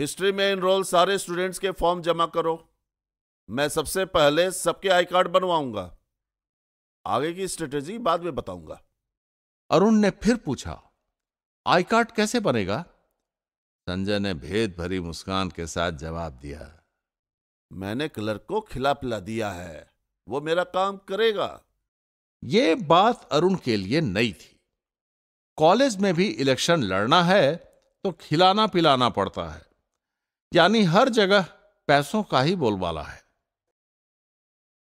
history में enrol सारे students के फॉर्म जमा करो मैं सबसे पहले सबके आई कार्ड बनवाऊंगा आगे की स्ट्रेटेजी बाद में बताऊंगा अरुण ने फिर पूछा आई कार्ड कैसे बनेगा संजय ने भेद भरी मुस्कान के साथ जवाब दिया मैंने क्लर्क को खिला पिला दिया है वो मेरा काम करेगा ये बात अरुण के लिए नई थी कॉलेज में भी इलेक्शन लड़ना है तो खिलाना पिलाना पड़ता है यानी हर जगह पैसों का ही बोलबाला है